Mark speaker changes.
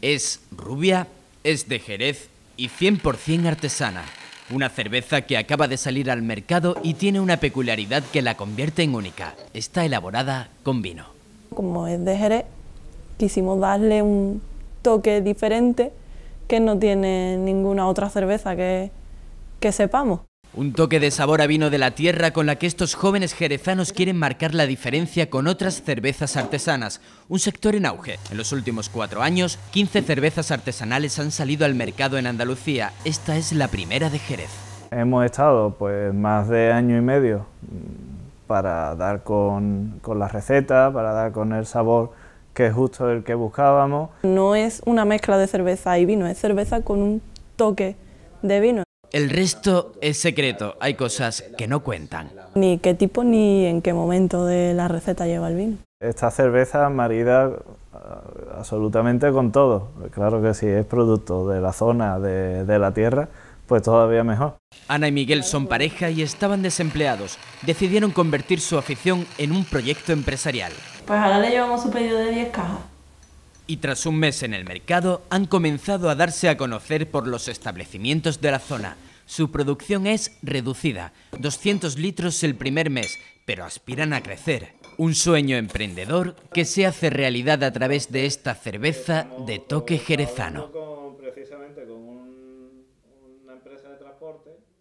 Speaker 1: Es rubia, es de Jerez y 100% artesana. Una cerveza que acaba de salir al mercado y tiene una peculiaridad que la convierte en única. Está elaborada con vino.
Speaker 2: Como es de Jerez, quisimos darle un toque diferente que no tiene ninguna otra cerveza que, sepamos.
Speaker 1: Un toque de sabor a vino de la tierra con la que estos jóvenes jerezanos quieren marcar la diferencia con otras cervezas artesanas, un sector en auge. En los últimos cuatro años, 15 cervezas artesanales han salido al mercado en Andalucía. Esta es la primera de Jerez.
Speaker 3: Hemos estado pues más de año y medio para dar con, con las recetas, para dar con el sabor que es justo el que buscábamos.
Speaker 2: No es una mezcla de cerveza y vino, es cerveza con un toque de vino.
Speaker 1: El resto es secreto, hay cosas que no cuentan.
Speaker 2: Ni qué tipo ni en qué momento de la receta lleva el vino.
Speaker 3: Esta cerveza marida eh, absolutamente con todo. Claro que si es producto de la zona, de, de la tierra, pues todavía mejor.
Speaker 1: Ana y Miguel son pareja y estaban desempleados. Decidieron convertir su afición en un proyecto empresarial.
Speaker 2: Pues ahora le llevamos su pedido de 10 cajas
Speaker 1: y tras un mes en el mercado han comenzado a darse a conocer por los establecimientos de la zona. Su producción es reducida, 200 litros el primer mes, pero aspiran a crecer. Un sueño emprendedor que se hace realidad a través de esta cerveza de toque jerezano.
Speaker 3: precisamente con una empresa de transporte